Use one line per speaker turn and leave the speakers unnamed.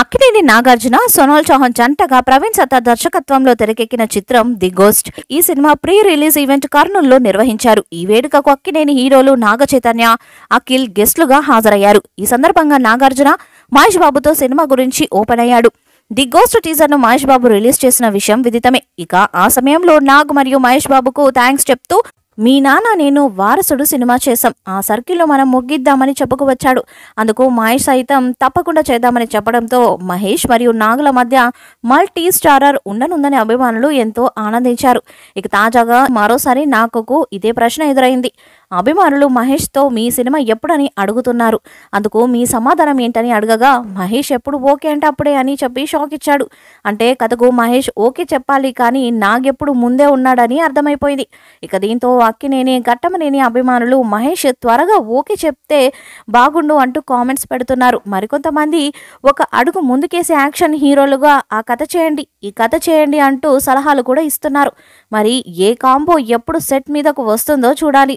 అక్కినేని నాగార్జున సోనాల్ చౌహాన్ జంటగా ప్రవీణ్ సత్తా దర్శకత్వంలో తెరకెక్కిన చిత్రం ది గోస్ట్ ఈ సినిమా ప్రీ రిలీజ్ ఈవెంట్ కర్నూలులో నిర్వహించారు ఈ వేడుకకు అక్కినేని హీరోలు నాగ చైతన్య అఖిల్ గెస్టులుగా హాజరయ్యారు ఈ సందర్భంగా నాగార్జున మహేష్ బాబుతో సినిమా గురించి ఓపెన్ అయ్యాడు ది గోస్ట్ టీజర్ను మహేష్ బాబు రిలీజ్ చేసిన విషయం విదితమే ఇక ఆ సమయంలో నాగ్ మరియు మహేష్ బాబుకు థ్యాంక్స్ చెప్తూ మీ నాన్న నేను వారసుడు సినిమా చేశాం ఆ సర్కిల్లో మనం ముగ్గిద్దామని చెప్పుకు వచ్చాడు అందుకు మహేష్ సైతం తప్పకుండా చేద్దామని చెప్పడంతో మహేష్ మరియు నాగుల మధ్య మల్టీ స్టారర్ ఉండనుందని అభిమానులు ఎంతో ఆనందించారు ఇక తాజాగా మరోసారి నాకుకు ఇదే ప్రశ్న ఎదురైంది అభిమానులు మహేష్తో మీ సినిమా ఎప్పుడని అడుగుతున్నారు అందుకు మీ సమాధానం ఏంటని అడగగా మహేష్ ఎప్పుడు ఓకే అంటే అప్పుడే అని చెప్పి షాక్ ఇచ్చాడు అంటే కథకు మహేష్ ఓకే చెప్పాలి కానీ నాగెప్పుడు ముందే ఉన్నాడని అర్థమైపోయింది ఇక దీంతో అక్కినేని గట్టమనేని అభిమానులు మహేష్ త్వరగా ఓకే చెప్తే బాగుండు అంటూ కామెంట్స్ పెడుతున్నారు మరికొంతమంది ఒక అడుగు ముందుకేసే యాక్షన్ హీరోలుగా ఆ కథ చేయండి ఈ కథ చేయండి అంటూ సలహాలు కూడా ఇస్తున్నారు మరి ఏ కాంబో ఎప్పుడు సెట్ మీదకు వస్తుందో చూడాలి